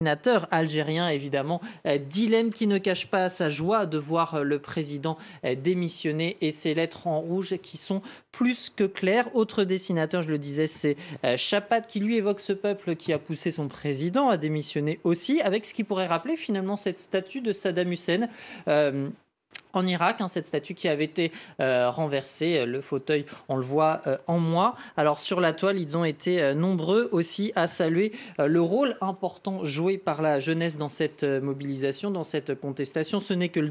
dessinateur algérien, évidemment, euh, dilemme qui ne cache pas sa joie de voir euh, le président euh, démissionner et ses lettres en rouge qui sont plus que claires. Autre dessinateur, je le disais, c'est Chapat qui lui évoque ce peuple qui a poussé son président à démissionner aussi, avec ce qui pourrait rappeler finalement cette statue de Saddam Hussein en Irak, hein, cette statue qui avait été euh, renversée, euh, le fauteuil, on le voit euh, en moi. Alors sur la toile, ils ont été nombreux aussi à saluer le rôle important joué par la jeunesse dans cette mobilisation, dans cette contestation. Ce n'est que le